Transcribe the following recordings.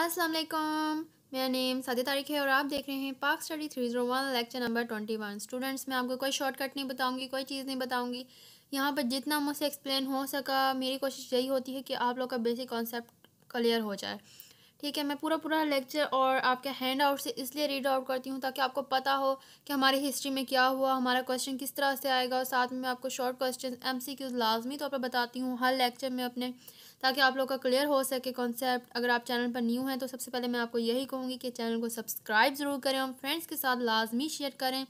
अस्सलाम वालेकुम मेरा नेम सादे तारिक है और आप देख रहे हैं Pak study three zero one lecture number twenty one students मैं आपको कोई शॉर्टकट नहीं बताऊंगी कोई चीज़ नहीं बताऊंगी यहाँ पर जितना मुझसे एक्सप्लेन हो सका मेरी कोशिश यही होती है कि आप लोग का बेसिक कॉन्सेप्ट क्लियर हो जाए ठीक है मैं पूरा पूरा लेक्चर और आपके हैंड आउट से इसलिए रीड आउट करती हूँ ताकि आपको पता हो कि हमारी हिस्ट्री में क्या हुआ हमारा क्वेश्चन किस तरह से आएगा और साथ में मैं आपको short question M C Qs लाजमी तौर पर बताती हूँ हर लेक्चर में अपने ताकि आप लोग का क्लियर हो सके कॉन्सेप्ट अगर आप चैनल पर न्यू हैं तो सबसे पहले मैं आपको यही कहूँगी कि चैनल को सब्सक्राइब ज़रूर करें और फ्रेंड्स के साथ लाजमी शेयर करें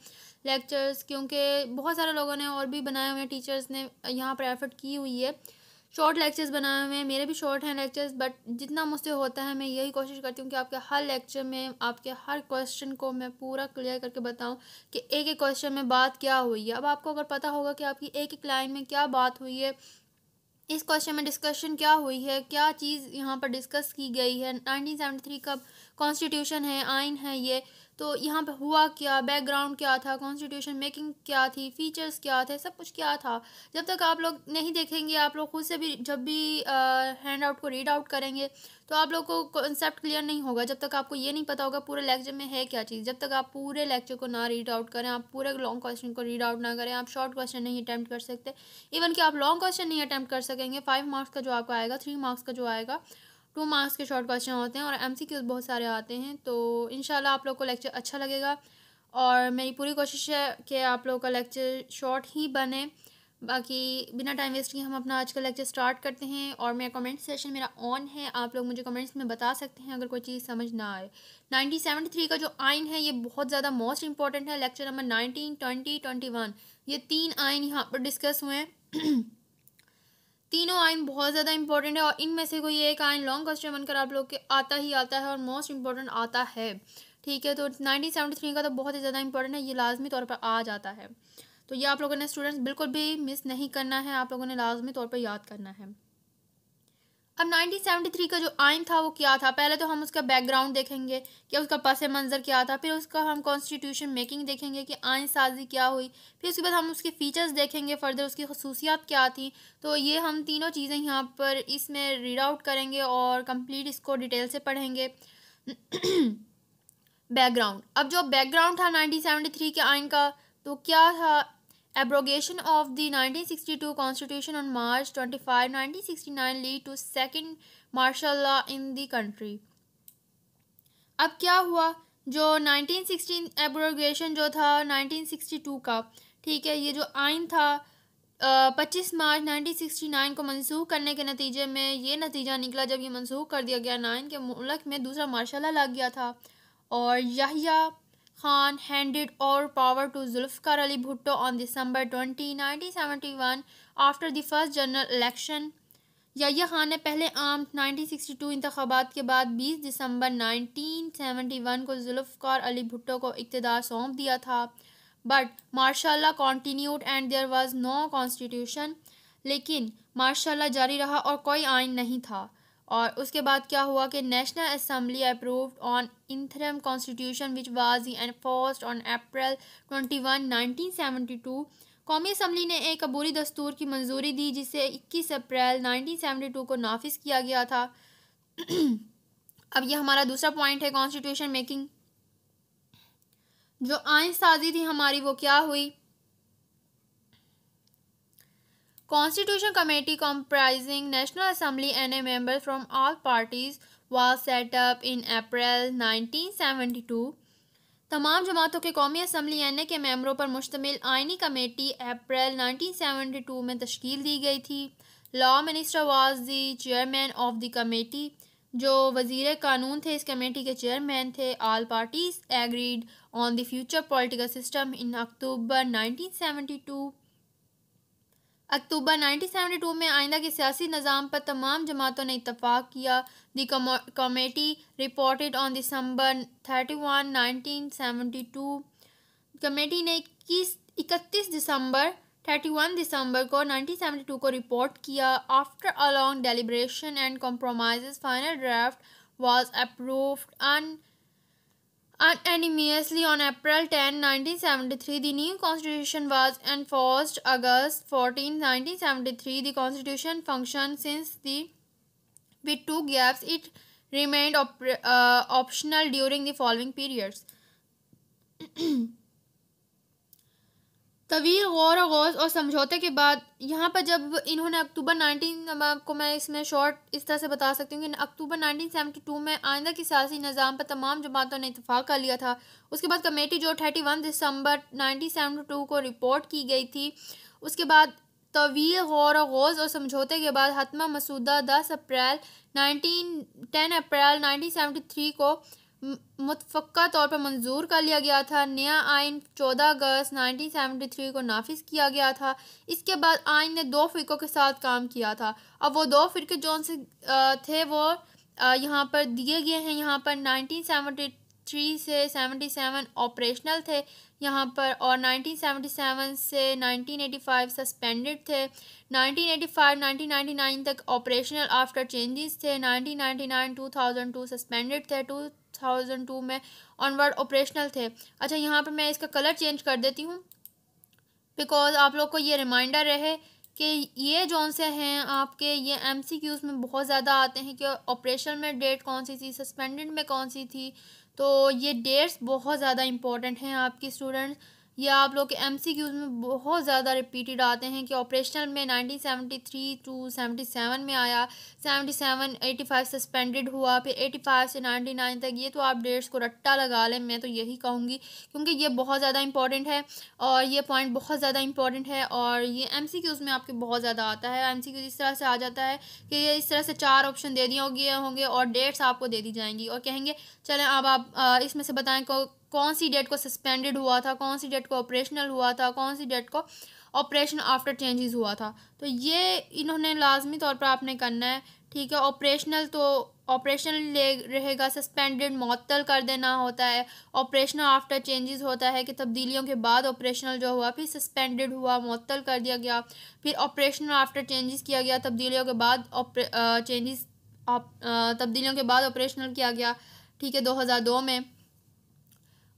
लेक्चर्स क्योंकि बहुत सारे लोगों ने और भी बनाए हुए हैं टीचर्स ने यहाँ पर एफर्ट की हुई है शॉर्ट लेक्चर्स बनाए हुए हैं मेरे भी शॉर्ट हैं लेक्चर्स बट जितना मुझसे होता है मैं यही कोशिश करती हूँ कि आपके हर लेक्चर में आपके हर क्वेश्चन को मैं पूरा क्लियर करके बताऊँ कि एक एक क्वेश्चन में बात क्या हुई है अब आपको अगर पता होगा कि आपकी एक एक लाइन में क्या बात हुई है इस क्वेश्चन में डिस्कशन क्या हुई है क्या चीज़ यहाँ पर डिस्कस की गई है 1973 का कॉन्स्टिट्यूशन है आइन है ये तो यहाँ पे हुआ क्या बैकग्राउंड क्या था कॉन्स्टिट्यूशन मेकिंग क्या थी फीचर्स क्या थे सब कुछ क्या था जब तक आप लोग नहीं देखेंगे आप लोग खुद से भी जब भी हैंड आउट को रीड आउट करेंगे तो आप लोग को कॉन्सेप्ट क्लियर नहीं होगा जब तक आपको ये नहीं पता होगा पूरे लेक्चर में है क्या चीज़ जब तक आप पूरे लेक्चर को ना रीड आउट करें आप पूरे लॉन्ग क्वेश्चन को रीड आउट ना करें आप शॉर्ट क्वेश्चन नहीं अटैम्प्ट कर सकते इवन कि आप लॉन्ग क्वेश्चन नहीं अटैम्प्ट कर सकेंगे फाइव मार्क्स का जो आपका आएगा थ्री मार्क्स का जो आएगा टू मार्क्स के शॉर्ट क्वेश्चन होते हैं और एम बहुत सारे आते हैं तो इन आप लोग को लेक्चर अच्छा लगेगा और मेरी पूरी कोशिश है कि आप लोगों का लेक्चर शॉर्ट ही बने बाकी बिना टाइम वेस्ट किए हम अपना आज का लेक्चर स्टार्ट करते हैं और मेरा कमेंट सेशन मेरा ऑन है आप लोग मुझे कमेंट्स में बता सकते हैं अगर कोई चीज़ समझ ना आए थ्री का जो आइन है ये बहुत ज़्यादा मोस्ट इंपॉर्टेंट है lecture number twenty twenty one ये तीन आइन यहाँ पर डिस्कस हुए हैं तीनों आइन बहुत ज़्यादा इंपॉर्टेंट है और इनमें से कोई एक आयन लॉन्ग क्वेश्चन बनकर आप लोग के आता ही आता है और मोस्ट इंपॉर्टेंट आता है ठीक है तो 1973 का तो बहुत ही ज़्यादा इंपॉर्टेंट है ये लाजमी तौर पर आ जाता है तो ये आप लोगों ने स्टूडेंट्स बिल्कुल भी मिस नहीं करना है आप लोगों ने लाजमी तौर पर याद करना है अब 1973 का जो आइन था वो क्या था पहले तो हम उसका बैकग्राउंड देखेंगे कि उसका पस मंज़र क्या था फिर उसका हम कॉन्स्टिट्यूशन मेकिंग देखेंगे कि आइन साजी क्या हुई फिर उसके बाद हम उसके फ़ीचर्स देखेंगे फर्दर उसकी खसूसियात क्या थी तो ये हम तीनों चीज़ें यहाँ पर इसमें रीड आउट करेंगे और कम्प्लीट इसको डिटेल से पढ़ेंगे बैकग्राउंड अब जो बैकग्राउंड था नाइनटीन के आइन का तो क्या था abrogation of the 1962 constitution on March 25, 1969 lead to second martial law in the country. अब क्या हुआ जो 1916 एब्रोगेशन जो था 1962 का ठीक है ये जो आइन था पच्चीस मार्च 1969 को मंसूख करने के नतीजे में ये नतीजा निकला जब ये मनसूख कर दिया गया नाइन के मुल्क में दूसरा मार्शल लग गया था और Yahya Khan handed over power to Zulfikar Ali Bhutto on December 20, 1971 after the first general election. याया Khan ने पहले आम 1962 इंतबात के बाद 20 दिसंबर 1971 को जुल्फ़ार अली भुट्टो को इकतदार सौंप दिया था but martial law continued and there was no constitution लेकिन मार्शाला जारी रहा और कोई आइन नहीं था और उसके बाद क्या हुआ कि national assembly approved an interim constitution which was enforced on April 21 1972 कौमी असम्बली ने एक अबूरी दस्तूर की मंजूरी दी जिसे 21 अप्रैल 1972 को नाफिज किया गया था अब यह हमारा दूसरा पॉइंट है कॉन्स्टिट्यूशन मेकिंग जो आयन साजी थी हमारी वो क्या हुई Constitution Committee comprising National Assembly and a member from all parties was set up in April 1972. तमाम जमातों के कौमी असम्बली एन ए के मेम्बरों पर मुश्तमिल आइनी कमेटी अप्रैल 1972 में तश्कील दी गई थी law minister was the chairman of the committee जो वजीर कानून थे इस कमेटी के चेयरमैन थे all parties agreed on the future political system in October 1972 अक्टूबर 1972 में आइंदा के सियासी निज़ाम पर तमाम जमातों ने इतफाक़ किया the committee reported on December 31, 1972 committee ने इक्कीस इकतीस दिसंबर 31 दिसंबर को 1972 को रिपोर्ट किया after a long deliberation and compromise final draft was approved अन Unanimously on April 10, 1973, the new constitution was enforced. August 14, 1973, the constitution functioned since the with two gaps it remained op uh, optional during the following periods. तवील गौर गौस और समझौते के बाद यहाँ पर जब इन्होंने अक्टूबर 19 को आपको मैं इसमें शॉर्ट इस तरह से बता सकती हूँ कि अक्टूबर 1972 में आइंदा की सियासी निज़ाम पर तमाम जमातों ने इतफाक़ कर लिया था उसके बाद कमेटी जो 31 दिसंबर 1972 को रिपोर्ट की गई थी उसके बाद तवील गौर गौस और समझौते के बाद हतमा मसूदा दस अप्रैल नाइनटीन टेन अप्रैल नाइनटीन को मुतफ़ा तौर पर मंजूर कर लिया गया था नया आयन चौदह अगस्त नाइनटीन सेवेंटी थ्री को नाफिज किया गया था इसके बाद आयन ने दो फ़िरकों के साथ काम किया था अब वो दो फ़िरके जो से थे वो यहाँ पर दिए गए हैं यहाँ पर नाइनटीन सेवेंटी थ्री से सेवेंटी सेवन ऑपरेशनल थे यहाँ पर और नाइनटीन सेवेंटी सेवन से नाइनटीन एटी फाइव सस्पेंडेड थे nineteen eighty five nineteen ninety nine तक ऑपरेशनल आफ्टर चेंजेस थे nineteen ninety nine two thousand two suspended थे टू थाउजेंड टू में ऑनवर्ड ऑपरेशनल थे अच्छा यहाँ पर मैं इसका कलर चेंज कर देती हूँ बिकॉज आप लोग को ये रिमाइंडर रहे कि ये जौन से हैं आपके ये एम में बहुत ज़्यादा आते हैं कि ऑपरेशन में डेट कौन सी थी सस्पेंडेड में कौन सी थी तो ये डेट्स बहुत ज़्यादा इम्पोर्टेंट हैं आपकी स्टूडेंट्स या आप लोग के एम में बहुत ज़्यादा रिपीटेड आते हैं कि ऑपरेशनल में 1973 टू 77 में आया 77 85 सस्पेंडेड हुआ फिर 85 से 99 तक ये तो आप डेट्स को रट्टा लगा लें मैं तो यही कहूँगी क्योंकि ये बहुत ज़्यादा इंपॉर्टेंट है और ये पॉइंट बहुत ज़्यादा इंपॉर्टेंट है और ये एम में आपके बहुत ज़्यादा आता है एम इस तरह से आ जाता है कि ये इस तरह से चार ऑप्शन दे दिए होंगे होंगे और डेट्स आपको दे दी जाएंगी और कहेंगे चलें अब आप इसमें से बताएँ कौन सी डेट को सस्पेंडेड हुआ था कौन सी डेट को ऑपरेशनल हुआ था कौन सी डेट को ऑपरेशन आफ्टर चेंजेस हुआ था तो ये इन्होंने लाजमी तौर पर आपने करना है ठीक है ऑपरेशनल तो ऑपरेशनल ले रहेगा सस्पेंडेड मअतल कर देना होता है ऑपरेशनल आफ्टर चेंजेस होता है कि तब्दीलियों के बाद ऑपरेशनल जो हुआ फिर सस्पेंडेड हुआ मअतल कर दिया गया फिर ऑपरेशनल आफ्टर चेंजेस किया गया तब्दीलियों के बाद चेंजेस तब्दीलियों के बाद ऑपरेशनल किया गया ठीक है 2002 में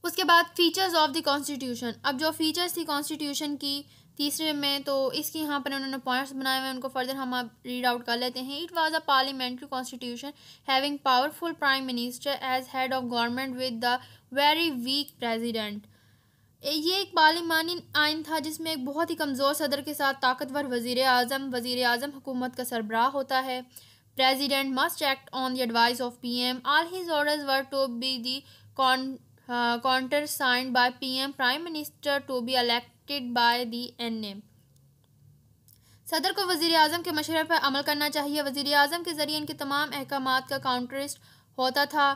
उसके बाद फीचर्स ऑफ द कॉन्स्टिट्यूशन अब जो फीचर्स थी कॉन्स्टिट्यूशन की तीसरे में तो इसके यहाँ पर उन्होंने पॉइंट्स बनाए हुए उनको फर्दर हम आप रीड आउट कर लेते हैं it was a parliamentary constitution having powerful prime minister as head of government with the very weak president ये एक पार्लिमानी आयन था जिसमें एक बहुत ही कमज़ोर सदर के साथ ताकतवर वजीर अजम वजीर अजम हुकूमत का सरबराह होता है president must act on the advice of P M all his orders were to be the countersigned by PM prime minister to be elected by the NA सदर को वजीर अजम के मशरे पर अमल करना चाहिए वजीर अजम के ज़रिए इनके तमाम अहकाम का काउंटरिस्ट होता था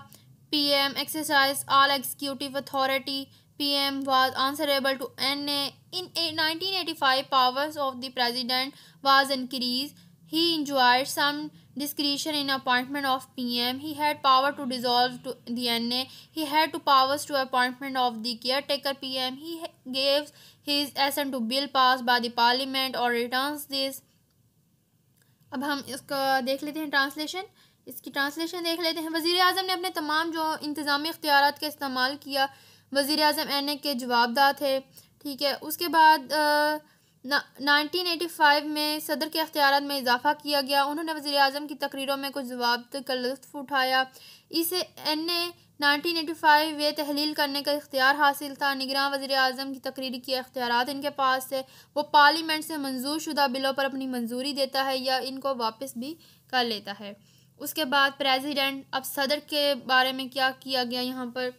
P M exercise all executive authority P M was answerable to N A in nineteen eighty five powers of the president was increase he enjoyed some this creation in appointment of PM. He had power to dissolve to the NA. He had to powers to appointment of the caretaker PM. He gave his assent to bill passed by the parliament or returns this. अब हम इसका देख लेते हैं translation इसकी translation देख लेते हैं वज़ी अजम ने अपने तमाम जो इंतज़ामी इख्तियार का इस्तेमाल किया वज़ी अजम एन ए के जवाबदार थे ठीक है उसके बाद आ, नाइनटीन एटी फाइव में सदर के अख्तियार में इजाफा किया गया उन्होंने वजी अजम की तकरीरों में कुछ जवाब का लुफ्फ उठाया इसे N A nineteen eighty five वे तहलील करने का इख्तियार हासिल था निगरान वजी अजम की तकरीर के अख्तियार इनके पास थे वो पार्लियामेंट से मंजूर शुदा बिलों पर अपनी मंजूरी देता है या इनको वापस भी कर लेता है उसके बाद प्रेसिडेंट अब सदर के बारे में क्या किया गया यहाँ पर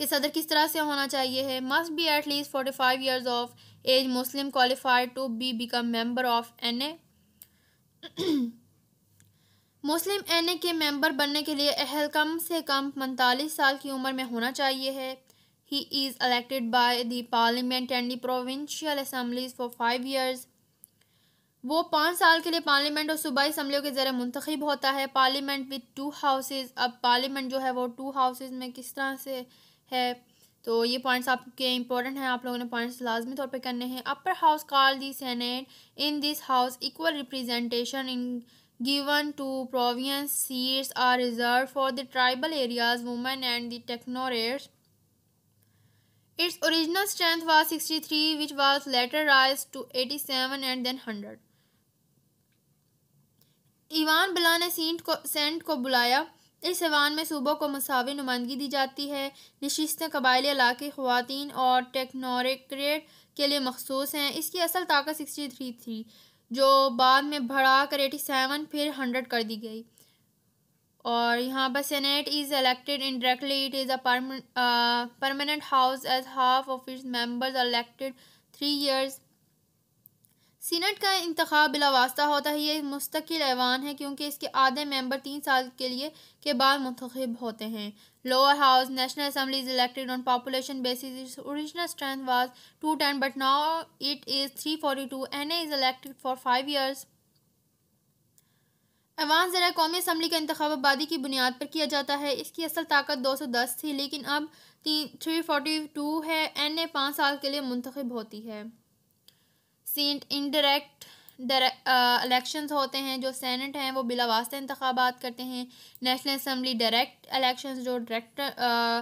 कि सदर किस तरह से होना चाहिए है must be at least forty five years of age Muslim qualified to be become member of N A मुस्लिम एन ए के मेंबर बनने के लिए अहल कम से कम पैंतालीस साल की उम्र में होना चाहिए है he is elected by the parliament and the provincial assemblies for five years वो पाँच साल के लिए पार्लियामेंट और सूबाई असम्बलियों के ज़रिए मुंतखब होता है पार्लियामेंट विद टू हाउसेज अब पार्लियामेंट जो है वो टू हाउसेज में किस तरह से है तो ये पॉइंट्स आपके इंपॉर्टेंट हैं आप लोगों ने पॉइंट्स लाजमी तौर पे करने हैं upper house call the senate in this house equal representation in given to province seats are reserved for the tribal areas women and the technorates its original strength was 63 which was later raised to 87 and then 100 इवान बिला ने Saint को Saint को बुलाया इस ऐवान में सूबों को मसावी नुमाइंदगी दी जाती है नशस्त कबायली इलाके खुवान और टेक्नोरेट के लिए मखसूस हैं इसकी असल ताकत सिक्सटी थ्री थी जो बाद में बढ़ा कर एटी सेवन फिर हंड्रेड कर दी गई और यहाँ पर senate is in directly it is a permanent house as half of its members elected three years senate का इंतखा बिलावास्ता होता है ये एक मुस्तकिल ऐवान है क्योंकि इसके आधे मेंबर तीन साल के लिए के बाद मंतखब होते हैं lower house national assembly is elected on population basis its original strength was two ten but now it is three forty two N as elected for five years ऐवान ज़रा कौमी असम्बली का इंतखब आबादी की बुनियाद पर किया जाता है इसकी असल ताकत दो सौ दस थी लेकिन अब तीन थ्री फोर्टी टू है एन ए पाँच साल के लिए मुंतखब होती है सीट इनडायरेक्ट इलेक्शंस होते हैं जो सेनेट हैं वो बिला वास्ते इंतबात करते हैं नेशनल असम्बली डायरेक्ट इलेक्शन जो डायरेक्ट uh,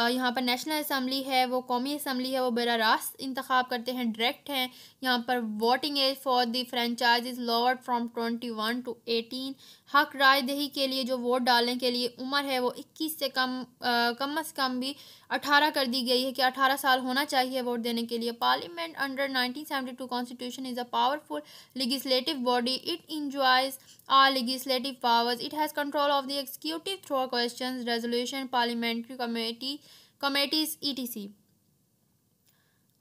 uh, यहाँ पर नेशनल असम्बली है वो कौमी असम्बली है वो बरा रास्त इंतखब करते हैं डायरेक्ट हैं यहाँ पर voting age for the franchise is lower from twenty one to eighteen हक राय दही के लिए जो वोट डालने के लिए उम्र है वो इक्कीस से कम आ, कम अज़ कम भी अठारह कर दी गई है कि अठारह साल होना चाहिए वोट देने के लिए parliament under nineteen seventy two constitution is a powerful legislative body it enjoys are legislative powers it has control of the executive through question resolution parliamentary committee committees E T C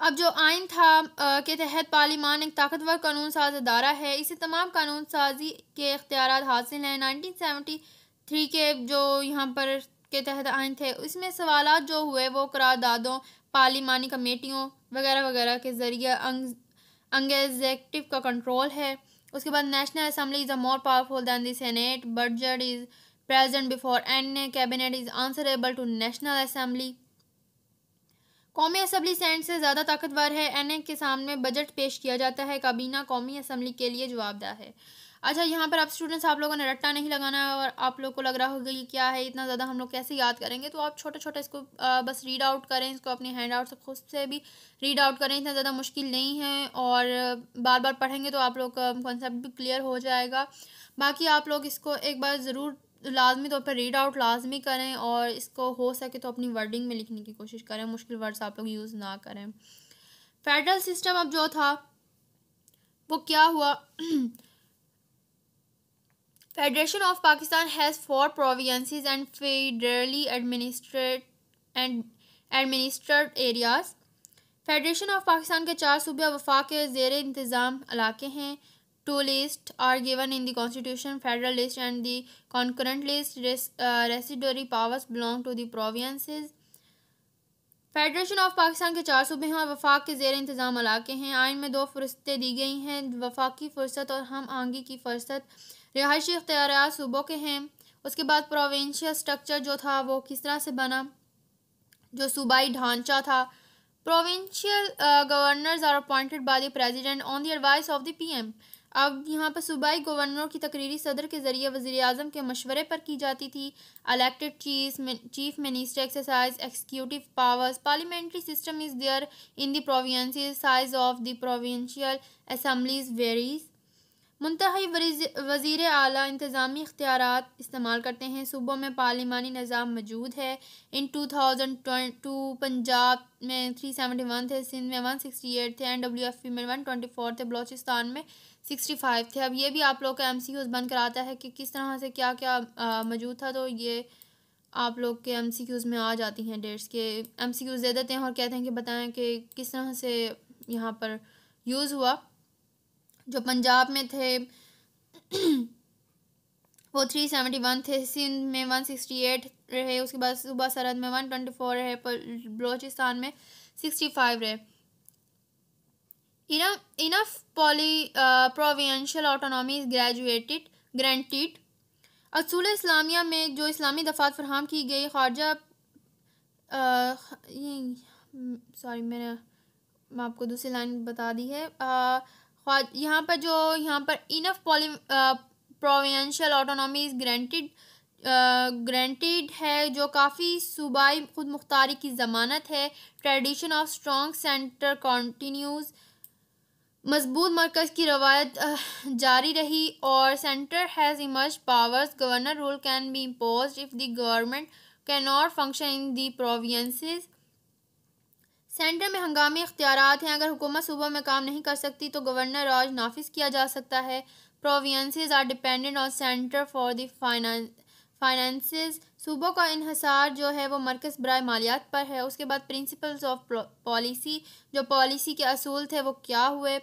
अब जो आइन था आ, के तहत parliament एक ताकतवर कानून साज अदारा है इसे तमाम कानून साजी के इख्तियार हासिल हैं नाइनटीन सेवेंटी थ्री के जो यहाँ पर के तहत आइन थे उसमें सवाल जो हुए वो करारदादों पार्लिमानी कमेटियों वगैरह वगैरह के ज़रिए अंग एग्जेक्टिव का कंट्रोल है उसके बाद national assembly is a more powerful than the senate budget is present before and cabinet is answerable to national assembly कौमी असम्बली सेंट से ज़्यादा ताकतवर है एन के सामने बजट पेश किया जाता है काबीना कौमी असम्बली के लिए जवाबदार है अच्छा यहाँ पर आप स्टूडेंट्स आप लोगों ने रट्टा नहीं लगाना है और आप लोग को लग रहा होगा कि क्या है इतना ज़्यादा हम लोग कैसे याद करेंगे तो आप छोटा छोटा इसको आ, बस रीड आउट करें इसको अपने हैंड आउट से खुद से भी रीड आउट करें इतना ज़्यादा मुश्किल नहीं है और बार बार पढ़ेंगे तो आप लोग का कॉन्सेप्ट भी क्लियर हो जाएगा बाकी आप लोग इसको एक बार ज़रूर लाजमी तौर तो पर रीड आउट लाजमी करें और इसको हो सके तो अपनी वर्डिंग में लिखने की कोशिश करें मुश्किल वर्ड्स आप लोग यूज़ ना करें फेडरल सिस्टम अब जो था वो क्या हुआ federation of Pakistan has four provinces and federally administrate and administrate areas federation of Pakistan के चार सूबे वफाक के जेर इंतज़ाम इलाके हैं two lists are given in the constitution federal list and the concurrent list Res, uh, residuary powers belong to the provinces federation of Pakistan के चार सूबे हैं और वफाक के जेर इंतज़ाम इलाके हैं आइन में दो फरस्तें दी गई हैं वफाकी फुर्सत और हम आहंगी की फुर्सत रिहायशी इख्तियार सूबों के हैं उसके बाद प्रोविंशियल स्ट्रक्चर जो था वो किस तरह से बना जो सूबाई ढांचा था provincial governors are appointed by the president on the advice of the PM अब यहाँ पर सूबाई गवर्नरों की तकरीरी सदर के ज़रिए वज़ी अजम के मशवरे पर की जाती थी elected chief chief minister exercise executive powers parliamentary system is there in the provinces size of the provincial assemblies varies मुंतही वजीर अली इंतज़ामी इख्तियार इस्तेमाल करते हैं सूबों में पार्लिमानी निज़ाम मौजूद है in two thousand two Punjab में थ्री सेवेंटी वन थे सिंध में वन सिक्सटी एट थे एन डब्ल्यू एफ पी में वन ट्वेंटी फोर थे बलोचिस्तान में सिक्सटी फाइव थे अब ये भी आप लोग का एम सी क्यूज़ बन कर आता है कि किस तरह से क्या क्या मौजूद था तो ये आप लोग के एम सी क्यूज़ में आ जाती हैं डेट्स के एम सी क्यूज़ दे देते हैं और कहते हैं कि बताएं कि किस तरह से यहाँ पर यूज़ हुआ जो पंजाब में थे वो थ्री सेवेंटी वन थे सिंध में वन सिक्सटी एट रहे उसके बाद सुबह सरहद में वन ट्वेंटी फोर रहे बलोचिस्तान में सिक्सटी फाइव रहे enough enough poly uh, provincial autonomy is graduated granted असूल इस्लामिया में जो इस्लामी दफात फरहम की गई खारजा सॉरी uh, मैंने मैं आपको दूसरी लाइन बता दी है uh, यहाँ पर जो यहाँ पर इनफ पॉली प्रोविंशियल ऑटोनॉमी ग्रांटेड ग्रांटेड है जो काफ़ी सूबाई खुद मुख्तारी की ज़मानत है tradition of strong center continues मजबूत मरकज़ की रवायत जारी रही और center has emergency powers governor rule can be impose if the government can not function in the provinces center में हंगामी इख्तियार हैं अगर हुकूमत सूबों में काम नहीं कर सकती तो गवर्नर राज नाफिज किया जा सकता है provinces are dependent on center for finances finances सूबों का इहसार जो है वो मरकज़ बर मालियात पर है उसके बाद प्रिंसिपल्स ऑफ पॉलिसी जो पॉलिसी के असूल थे वो क्या हुए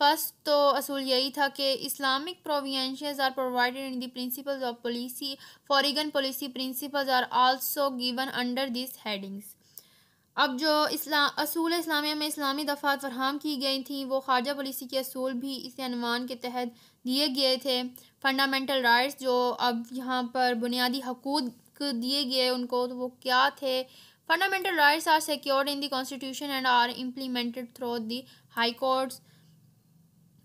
फर्स्ट तो असूल यही था कि Islamic provisions are provided in the principles of policy foreign policy principles are also given under this headings अब जो इस्ला असूल इस्लामिया में इस्लामी दफ़ात फरहम की गई थी वो खारजा पॉलिसी के असूल भी इस अनवान के तहत दिए गए थे फंडामेंटल राइट्स जो अब यहाँ पर बुनियादी हकूक़ हक दिए गए उनको तो वो क्या थे fundamental rights are secured in the constitution and are implemented through the high courts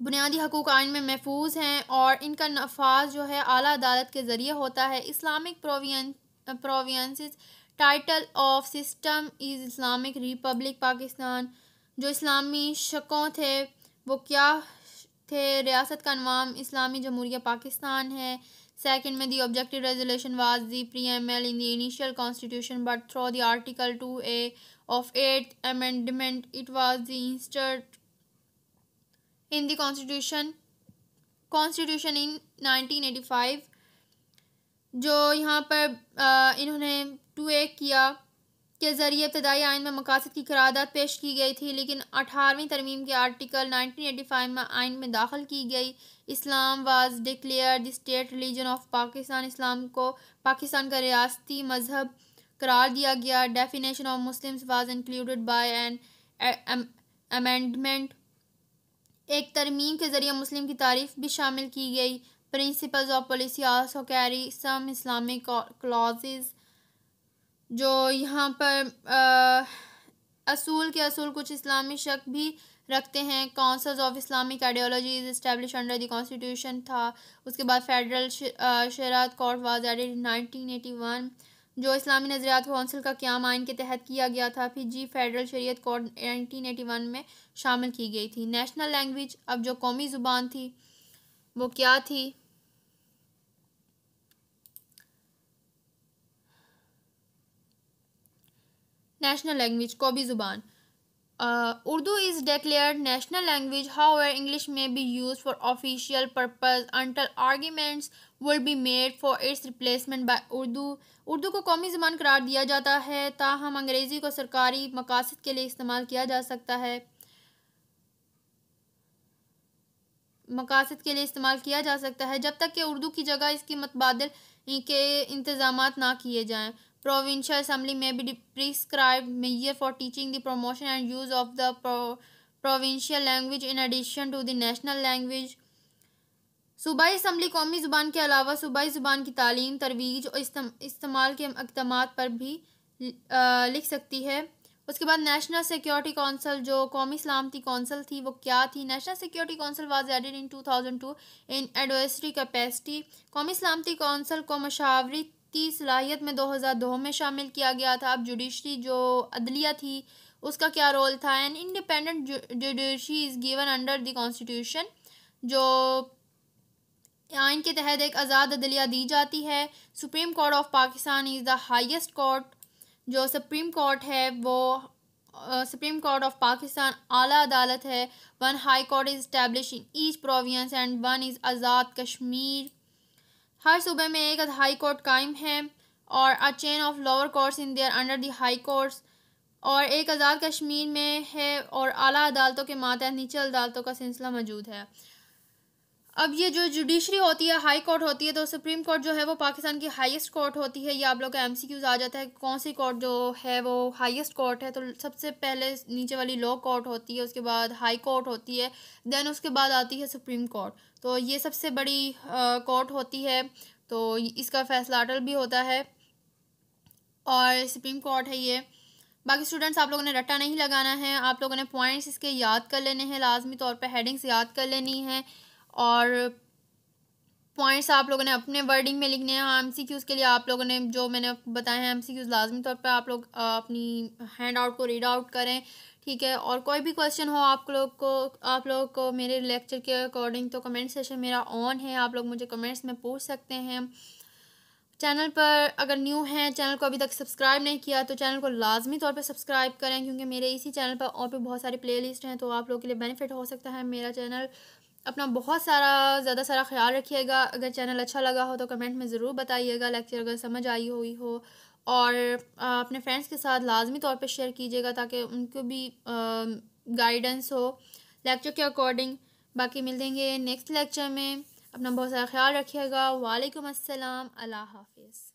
बुनियादी हकूक आइन में महफूज हैं और इनका नफाज जो है आला अदालत के ज़रिए होता है Islamic provisions title of system is Islamic republic Pakistan जो इस्लामी शकों थे वो क्या थे रियासत का नाम इस्लामी जमहूरिया पाकिस्तान है Second, may the objective resolution was the preamble in the initial constitution, but through the Article 2A of 8th Amendment, it was the instead in the constitution constitution in 1985 जो यहाँ पर आ, इन्होंने टू ए किया के ज़रिए इब्तदाई आइन में मकासद की करारदाद पेश की गई थी लेकिन अठारहवीं तरमीम के आर्टिकल 1985 में आइन में दाखिल की गई Islam was declared the state religion of Pakistan इस्लाम को पाकिस्तान का रियासती मजहब करार दिया गया definition of Muslim was included by an amendment एक तरमीम के ज़रिए मुस्लिम की तारीफ भी शामिल की गई principles of policy also carry some Islamic clauses जो यहाँ पर आ, असूल के असूल कुछ इस्लामी शक भी रखते हैं councils of Islamic ideology is establish under the constitution था उसके बाद federal Shariat court was added nineteen eighty one जो इस्लामी नजरियात कौंसिल का क्या आइन के तहत किया गया था फिर जी फेडरल शरीयत एटी वन में शामिल की गई थी नेशनल लैंग्वेज अब जो कौमी ज़ुबान थी वो क्या थी नेशनल लैंग्वेज कौबी ज़ुबान Urdu is declared national language however English may be use for official purpose until arrangements will be made for its replacement by Urdu Urdu को कौमी ज़बान करार दिया जाता है ताहम अंग्रेज़ी को सरकारी मकासद के लिए इस्तेमाल किया जा सकता है मकासद के लिए इस्तेमाल किया जा सकता है जब तक कि उर्दू की जगह इसकी मतबादल के इंतज़ाम ना किए जाएँ provincial assembly may be prescribed measure for teaching the promotion and use of the pro provincial language in addition to the national language सूबाई असम्बली कौमी ज़ुबान के अलावा सूबाई ज़ुबान की तालीम तरवीज और इस्तेमाल के इकदाम पर भी लिख सकती है उसके बाद नेशनल सिक्योरिटी काउंसिल जो कौमी सलामती कौंसिल थी वो क्या थी national security council was added in 2002 in advisory capacity कौमी सलामती कौंसिल को मशावरी की सलाहियत में 2002 में शामिल किया गया था अब जुडिशरी जो अदलिया थी उसका क्या रोल था an independent judiciary is given under the constitution जो आइन के तहत एक आज़ाद अदलिया दी जाती है supreme court of Pakistan is the highest court जो सुप्रीम कोर्ट है वो सुप्रीम कोर्ट ऑफ पाकिस्तान आला अदालत है one high court is establish in each province and one is Azad Kashmir हर सूबे में एक हाई कोर्ट कायम है और a chain of lower courts in there under the high courts और एक आज़ाद कश्मीर में है और आला अदालतों के मातहत नीचे अदालतों का सिलसिला मौजूद है अब ये जो जुडिशरी होती है हाई कोर्ट होती है तो सुप्रीम कोर्ट जो है वो पाकिस्तान की हाईएस्ट कोर्ट होती है ये आप लोग का एम आ जाता है कौन सी कोर्ट जो है वो हाईएस्ट कोर्ट है तो सबसे पहले नीचे वाली लो कोर्ट होती है उसके बाद हाई कोर्ट होती है देन उसके बाद आती है सुप्रीम कोर्ट तो ये सबसे बड़ी कोर्ट होती है तो इसका फैसला अटल भी होता है और सुप्रीम कोर्ट है ये बाकी स्टूडेंट्स आप लोगों ने रट्टा नहीं लगाना है आप लोगों ने पॉइंट्स इसके याद कर लेने हैं लाजमी तौर पर हेडिंग्स याद कर लेनी है और पॉइंट्स आप लोगों ने अपने वर्डिंग में लिखने हैं एम सी क्यूज़ के लिए आप लोगों ने जो मैंने बताए हैं एम सी क्यूज़ लाजमी तौर पर आप लोग अपनी हैंड आउट को रीड आउट करें ठीक है और कोई भी क्वेश्चन हो आप लोग को आप लोग को मेरे लेक्चर के अकॉर्डिंग तो कमेंट सेशन मेरा ऑन है आप लोग मुझे कमेंट्स में पूछ सकते हैं चैनल पर अगर न्यू हैं चैनल को अभी तक सब्सक्राइब नहीं किया तो चैनल को लाजमी तौर पर सब्सक्राइब करें क्योंकि मेरे इसी चैनल पर और भी बहुत सारे प्लेलिस्ट हैं तो आप लोग के लिए बेनिफिट हो सकता है मेरा चैनल अपना बहुत सारा ज़्यादा सारा ख्याल रखिएगा अगर चैनल अच्छा लगा हो तो कमेंट में ज़रूर बताइएगा लेक्चर अगर समझ आई हुई हो और अपने फ्रेंड्स के साथ लाजमी तौर पर शेयर कीजिएगा ताकि उनको भी गाइडेंस हो लेक्चर के अकॉर्डिंग बाकी मिल देंगे नेक्स्ट लेक्चर में अपना बहुत सारा ख्याल रखिएगा वालेकुम अस्सलाम अल्लाह हाफिज़